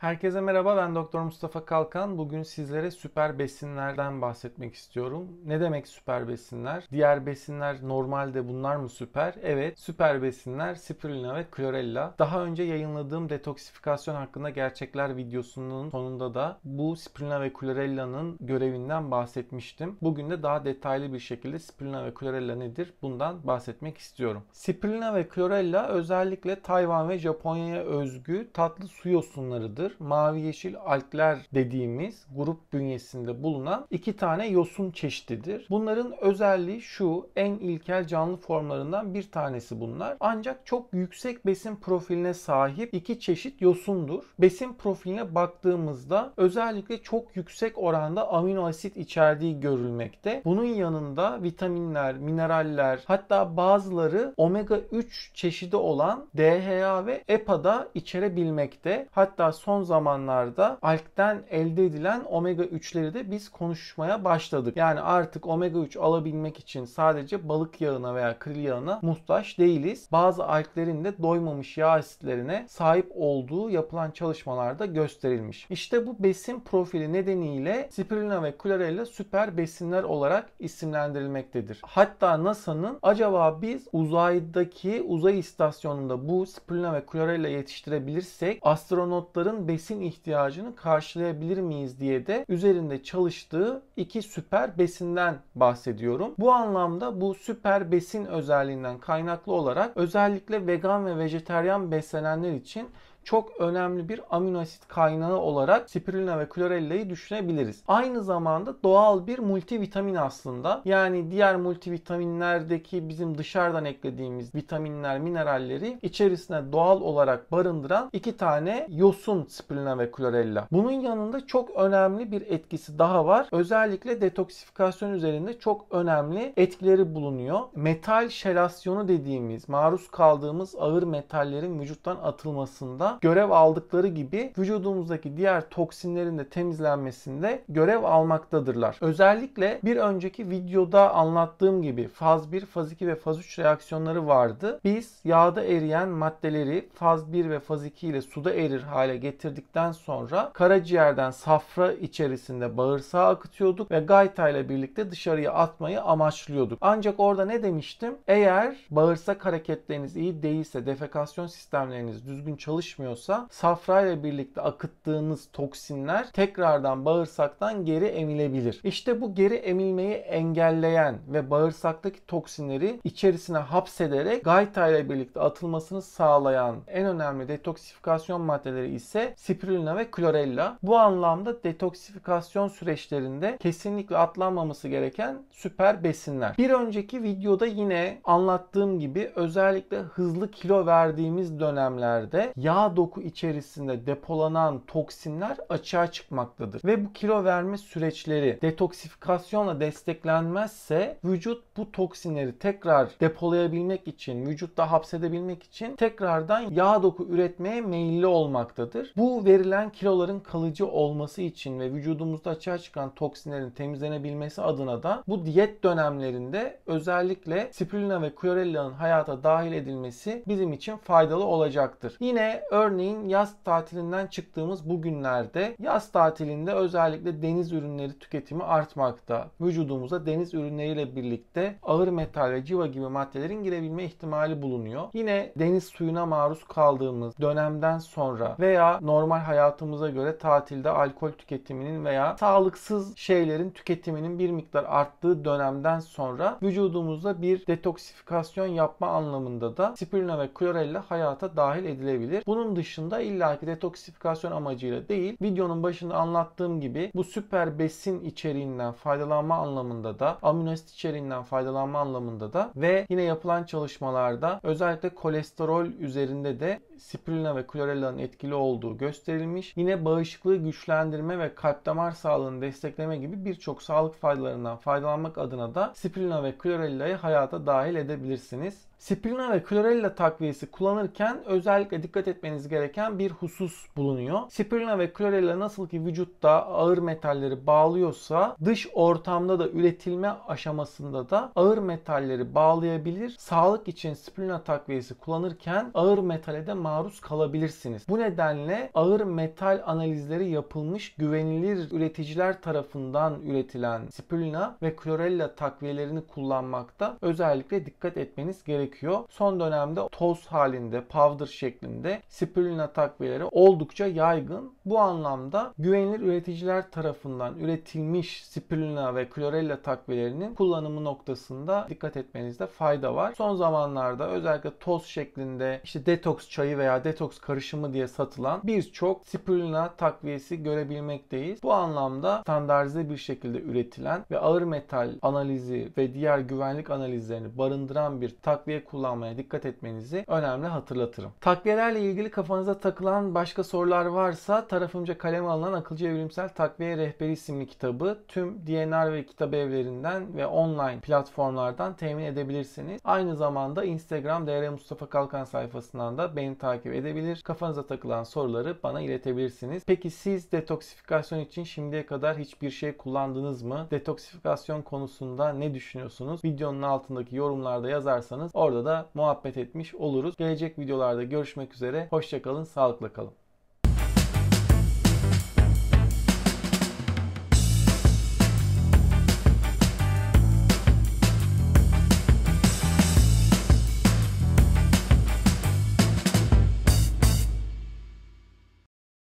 Herkese merhaba ben Doktor Mustafa Kalkan. Bugün sizlere süper besinlerden bahsetmek istiyorum. Ne demek süper besinler? Diğer besinler normalde bunlar mı süper? Evet, süper besinler spirulina ve klorella. Daha önce yayınladığım detoksifikasyon hakkında gerçekler videosunun sonunda da bu spirulina ve klorella'nın görevinden bahsetmiştim. Bugün de daha detaylı bir şekilde spirulina ve klorella nedir? Bundan bahsetmek istiyorum. Spirulina ve klorella özellikle Tayvan ve Japonya'ya özgü tatlı su yosunlarıdır vardır. Mavi yeşil alkler dediğimiz grup bünyesinde bulunan iki tane yosun çeşididir. Bunların özelliği şu en ilkel canlı formlarından bir tanesi bunlar. Ancak çok yüksek besin profiline sahip iki çeşit yosundur. Besin profiline baktığımızda özellikle çok yüksek oranda amino asit içerdiği görülmekte. Bunun yanında vitaminler, mineraller hatta bazıları omega 3 çeşidi olan DHA ve EPA da içerebilmekte. Hatta son son zamanlarda alkten elde edilen omega 3'leri de biz konuşmaya başladık. Yani artık omega 3 alabilmek için sadece balık yağına veya kril yağına muhtaç değiliz. Bazı alklerin de doymamış yağ asitlerine sahip olduğu yapılan çalışmalarda gösterilmiş. İşte bu besin profili nedeniyle spirulina ve klorella süper besinler olarak isimlendirilmektedir. Hatta NASA'nın acaba biz uzaydaki uzay istasyonunda bu spirulina ve klorella yetiştirebilirsek astronotların besin ihtiyacını karşılayabilir miyiz diye de üzerinde çalıştığı iki süper besinden bahsediyorum. Bu anlamda bu süper besin özelliğinden kaynaklı olarak özellikle vegan ve vejeteryan beslenenler için çok önemli bir amino asit kaynağı olarak spirulina ve klorella'yı düşünebiliriz. Aynı zamanda doğal bir multivitamin aslında. Yani diğer multivitaminlerdeki bizim dışarıdan eklediğimiz vitaminler, mineralleri içerisine doğal olarak barındıran iki tane yosun spirulina ve klorella. Bunun yanında çok önemli bir etkisi daha var. Özellikle detoksifikasyon üzerinde çok önemli etkileri bulunuyor. Metal şelasyonu dediğimiz maruz kaldığımız ağır metallerin vücuttan atılmasında görev aldıkları gibi vücudumuzdaki diğer toksinlerin de temizlenmesinde görev almaktadırlar. Özellikle bir önceki videoda anlattığım gibi faz 1, faz 2 ve faz 3 reaksiyonları vardı. Biz yağda eriyen maddeleri faz 1 ve faz 2 ile suda erir hale getirdikten sonra karaciğerden safra içerisinde bağırsağa akıtıyorduk ve gayta ile birlikte dışarıya atmayı amaçlıyorduk. Ancak orada ne demiştim? Eğer bağırsak hareketleriniz iyi değilse, defekasyon sistemleriniz düzgün çalışmıyor çalışmıyorsa safra ile birlikte akıttığınız toksinler tekrardan bağırsaktan geri emilebilir. İşte bu geri emilmeyi engelleyen ve bağırsaktaki toksinleri içerisine hapsederek gayta ile birlikte atılmasını sağlayan en önemli detoksifikasyon maddeleri ise spirulina ve klorella. Bu anlamda detoksifikasyon süreçlerinde kesinlikle atlanmaması gereken süper besinler. Bir önceki videoda yine anlattığım gibi özellikle hızlı kilo verdiğimiz dönemlerde yağ ana doku içerisinde depolanan toksinler açığa çıkmaktadır. Ve bu kilo verme süreçleri detoksifikasyonla desteklenmezse vücut bu toksinleri tekrar depolayabilmek için, vücutta hapsedebilmek için tekrardan yağ doku üretmeye meyilli olmaktadır. Bu verilen kiloların kalıcı olması için ve vücudumuzda açığa çıkan toksinlerin temizlenebilmesi adına da bu diyet dönemlerinde özellikle spirulina ve chlorella'nın hayata dahil edilmesi bizim için faydalı olacaktır. Yine Örneğin yaz tatilinden çıktığımız bu günlerde yaz tatilinde özellikle deniz ürünleri tüketimi artmakta. Vücudumuza deniz ürünleriyle birlikte ağır metal ve civa gibi maddelerin girebilme ihtimali bulunuyor. Yine deniz suyuna maruz kaldığımız dönemden sonra veya normal hayatımıza göre tatilde alkol tüketiminin veya sağlıksız şeylerin tüketiminin bir miktar arttığı dönemden sonra vücudumuzda bir detoksifikasyon yapma anlamında da spirulina ve klorella hayata dahil edilebilir. Bunun onun dışında illaki detoksifikasyon amacıyla değil, videonun başında anlattığım gibi bu süper besin içeriğinden faydalanma anlamında da, amino asit içeriğinden faydalanma anlamında da ve yine yapılan çalışmalarda özellikle kolesterol üzerinde de spirulina ve klorella'nın etkili olduğu gösterilmiş. Yine bağışıklığı güçlendirme ve kalp damar sağlığını destekleme gibi birçok sağlık faydalarından faydalanmak adına da spirulina ve klorella'yı hayata dahil edebilirsiniz. Spirulina ve klorella takviyesi kullanırken özellikle dikkat etmeniz etmeniz gereken bir husus bulunuyor. Spirulina ve klorella nasıl ki vücutta ağır metalleri bağlıyorsa dış ortamda da üretilme aşamasında da ağır metalleri bağlayabilir. Sağlık için spirulina takviyesi kullanırken ağır metale de maruz kalabilirsiniz. Bu nedenle ağır metal analizleri yapılmış güvenilir üreticiler tarafından üretilen spirulina ve klorella takviyelerini kullanmakta özellikle dikkat etmeniz gerekiyor. Son dönemde toz halinde, powder şeklinde spirulina spirulina takviyeleri oldukça yaygın. Bu anlamda güvenilir üreticiler tarafından üretilmiş spirulina ve klorella takviyelerinin kullanımı noktasında dikkat etmenizde fayda var. Son zamanlarda özellikle toz şeklinde işte detoks çayı veya detoks karışımı diye satılan birçok spirulina takviyesi görebilmekteyiz. Bu anlamda standartize bir şekilde üretilen ve ağır metal analizi ve diğer güvenlik analizlerini barındıran bir takviye kullanmaya dikkat etmenizi önemli hatırlatırım. Takviyelerle ilgili ilgili kafanıza takılan başka sorular varsa tarafımca kaleme alınan Akılcı Evrimsel Takviye Rehberi isimli kitabı tüm DNR ve kitap evlerinden ve online platformlardan temin edebilirsiniz. Aynı zamanda Instagram DR Mustafa Kalkan sayfasından da beni takip edebilir. Kafanıza takılan soruları bana iletebilirsiniz. Peki siz detoksifikasyon için şimdiye kadar hiçbir şey kullandınız mı? Detoksifikasyon konusunda ne düşünüyorsunuz? Videonun altındaki yorumlarda yazarsanız orada da muhabbet etmiş oluruz. Gelecek videolarda görüşmek üzere. Hoş Hoşçakalın, sağlıkla kalın.